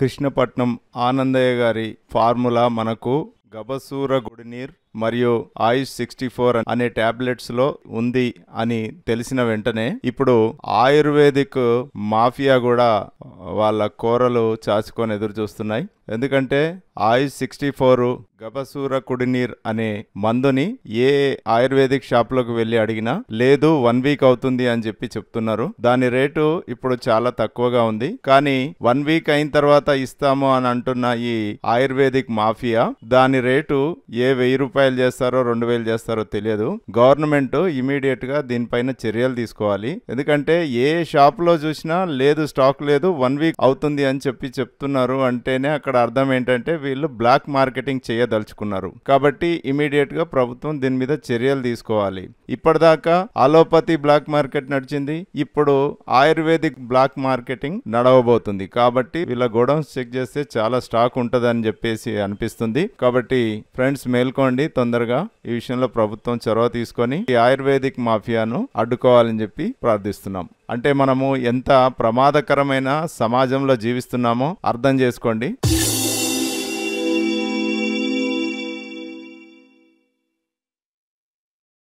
కృష్ణపట్నం ఆనందయ్య గారి ఫార్ములా మనకు గబసూర గుడినీర్ మరియు ఆయుష్ సిక్స్టీ ఫోర్ అనే టాబ్లెట్స్ లో ఉంది అని తెలిసిన వెంటనే ఇప్పుడు ఆయుర్వేదిక్ మాఫియా కూడా వాళ్ళ కూరలు చాచుకొని ఎదురు చూస్తున్నాయి ఎందుకంటే ఆయుష్ సిక్స్టీ ఫోర్ గబసూర కుడినీర్ అనే మందుని ఏ ఆయుర్వేదిక్ లోకి వెళ్ళి అడిగినా లేదు వన్ వీక్ అవుతుంది అని చెప్పి చెప్తున్నారు దాని రేటు ఇప్పుడు చాలా తక్కువగా ఉంది కానీ వన్ వీక్ అయిన తర్వాత ఇస్తాము అని అంటున్న ఈ ఆయుర్వేదిక్ మాఫియా దాని రేటు ఏ వెయ్యి రూపాయలు ఫైల్ చేస్తారో రెండు వేలు చేస్తారో తెలియదు గవర్నమెంట్ ఇమీడియట్ గా దీనిపైన చర్యలు తీసుకోవాలి ఎందుకంటే ఏ షాప్ లో చూసినా లేదు స్టాక్ లేదు వన్ వీక్ అవుతుంది అని చెప్పి చెప్తున్నారు అంటేనే అక్కడ అర్థం ఏంటంటే వీళ్ళు బ్లాక్ మార్కెటింగ్ చేయదలుచుకున్నారు కాబట్టి ఇమీడియట్ గా ప్రభుత్వం దీని మీద చర్యలు తీసుకోవాలి ఇప్పటిదాకా అలోపతి బ్లాక్ మార్కెట్ నడిచింది ఇప్పుడు ఆయుర్వేదిక్ బ్లాక్ మార్కెటింగ్ నడవబోతుంది కాబట్టి వీళ్ళ గోడౌన్స్ చెక్ చేస్తే చాలా స్టాక్ ఉంటదని చెప్పేసి అనిపిస్తుంది కాబట్టి ఫ్రెండ్స్ మేల్కోండి తొందరగా ఈ విషయంలో ప్రభుత్వం చొరవ తీసుకొని ఈ ఆయుర్వేదిక్ మాఫియాను అడ్డుకోవాలని చెప్పి ప్రార్థిస్తున్నాం అంటే మనము ఎంత ప్రమాదకరమైన సమాజంలో జీవిస్తున్నామో అర్థం చేసుకోండి